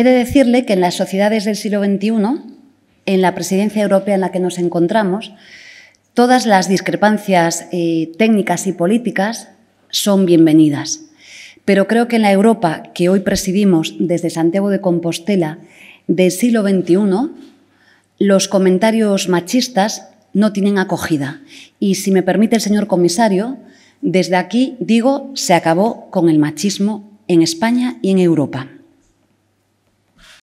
He de decirle que en las sociedades del siglo XXI, en la presidencia europea en la que nos encontramos, todas las discrepancias eh, técnicas y políticas son bienvenidas. Pero creo que en la Europa que hoy presidimos desde Santiago de Compostela del siglo XXI, los comentarios machistas no tienen acogida. Y si me permite el señor comisario, desde aquí digo, se acabó con el machismo en España y en Europa.